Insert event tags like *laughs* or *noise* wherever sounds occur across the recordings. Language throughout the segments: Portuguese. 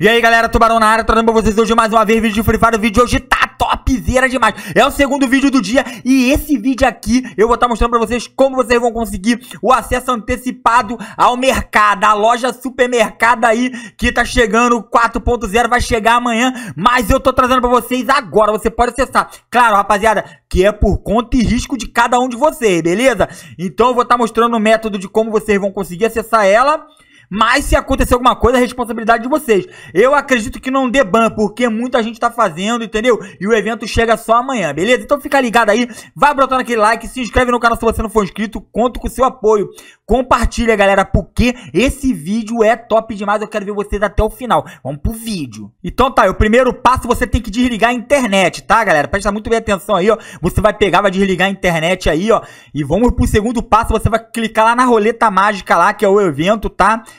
E aí galera, Tubarão na área, trazendo pra vocês hoje mais uma vez vídeo de Free Fire, o vídeo hoje tá topzera demais, é o segundo vídeo do dia e esse vídeo aqui eu vou estar tá mostrando pra vocês como vocês vão conseguir o acesso antecipado ao mercado, a loja supermercado aí que tá chegando, 4.0 vai chegar amanhã, mas eu tô trazendo pra vocês agora, você pode acessar, claro rapaziada, que é por conta e risco de cada um de vocês, beleza? Então eu vou estar tá mostrando o método de como vocês vão conseguir acessar ela... Mas se acontecer alguma coisa, é responsabilidade de vocês. Eu acredito que não dê ban, porque muita gente tá fazendo, entendeu? E o evento chega só amanhã, beleza? Então fica ligado aí, vai botando aquele like, se inscreve no canal se você não for inscrito, conto com o seu apoio. Compartilha, galera, porque esse vídeo é top demais, eu quero ver vocês até o final. Vamos pro vídeo. Então tá, o primeiro passo você tem que desligar a internet, tá, galera? Presta muito bem atenção aí, ó. Você vai pegar, vai desligar a internet aí, ó. E vamos pro segundo passo, você vai clicar lá na roleta mágica lá, que é o evento, tá?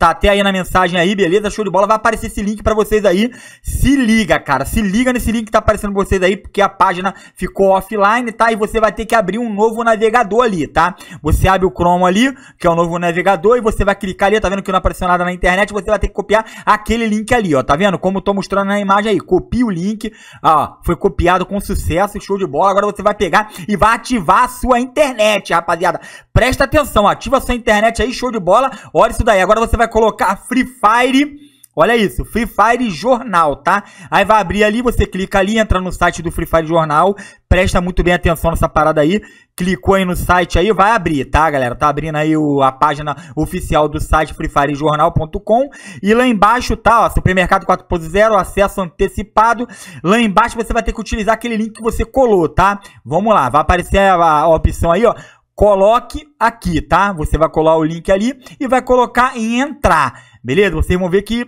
Tá até aí na mensagem aí, beleza? Show de bola. Vai aparecer esse link para vocês aí. Se liga, cara. Se liga nesse link que tá aparecendo pra vocês aí, porque a página ficou offline, tá? E você vai ter que abrir um novo navegador ali, tá? Você abre o Chrome ali, que é o novo navegador, e você vai clicar ali, tá vendo que não apareceu nada na internet, você vai ter que copiar aquele link ali, ó. Tá vendo? Como eu tô mostrando na imagem aí. Copia o link, ó. Foi copiado com sucesso, show de bola. Agora você vai pegar e vai ativar a sua internet, rapaziada. Presta atenção, ativa a sua internet aí, show de bola. Olha isso daí. Agora você vai colocar Free Fire. Olha isso, Free Fire Jornal, tá? Aí vai abrir ali, você clica ali, entra no site do Free Fire Jornal, presta muito bem atenção nessa parada aí, clicou aí no site aí, vai abrir, tá, galera? Tá abrindo aí o, a página oficial do site freefirejornal.com e lá embaixo tá, ó, supermercado 4.0, acesso antecipado, lá embaixo você vai ter que utilizar aquele link que você colou, tá? Vamos lá, vai aparecer a, a opção aí, ó, coloque aqui, tá? Você vai colar o link ali e vai colocar em entrar, beleza? Vocês vão ver que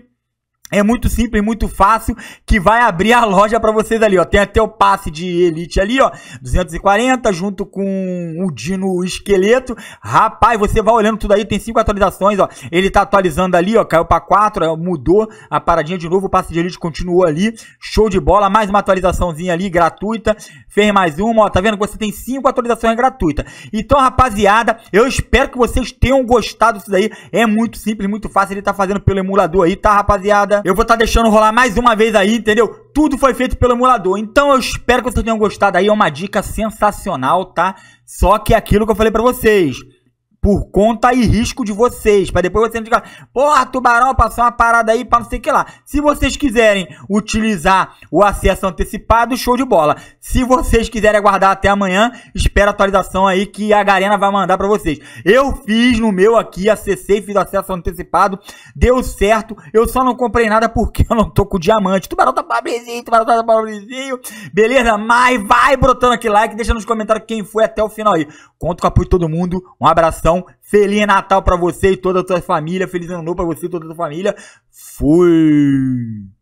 é muito simples, muito fácil, que vai abrir a loja para vocês ali, ó. Tem até o passe de Elite ali, ó, 240, junto com o Dino Esqueleto. Rapaz, você vai olhando tudo aí, tem cinco atualizações, ó. Ele tá atualizando ali, ó, caiu para 4, mudou a paradinha de novo, o passe de Elite continuou ali. Show de bola, mais uma atualizaçãozinha ali, gratuita. Fez mais uma, ó, tá vendo que você tem cinco atualizações gratuitas. Então, rapaziada, eu espero que vocês tenham gostado disso daí. É muito simples, muito fácil, ele tá fazendo pelo emulador aí, tá, rapaziada? Eu vou estar tá deixando rolar mais uma vez aí, entendeu? Tudo foi feito pelo emulador. Então eu espero que vocês tenham gostado aí. É uma dica sensacional, tá? Só que é aquilo que eu falei pra vocês por conta e risco de vocês, para depois vocês não ficar, porra, tubarão, passou uma parada aí para não sei o que lá. Se vocês quiserem utilizar o acesso antecipado, show de bola. Se vocês quiserem aguardar até amanhã, espera a atualização aí que a Garena vai mandar para vocês. Eu fiz no meu aqui, acessei, fiz o acesso antecipado, deu certo. Eu só não comprei nada porque *laughs* eu não tô com diamante. Tubarão tá pobrezinho, tubarão tá pobrezinho. Beleza? Mas vai brotando aqui like, deixa nos comentários quem foi até o final aí. Conto com o apoio de todo mundo. Um abração então, feliz Natal para você e toda a sua família. Feliz Ano Novo para você e toda a sua família. Fui!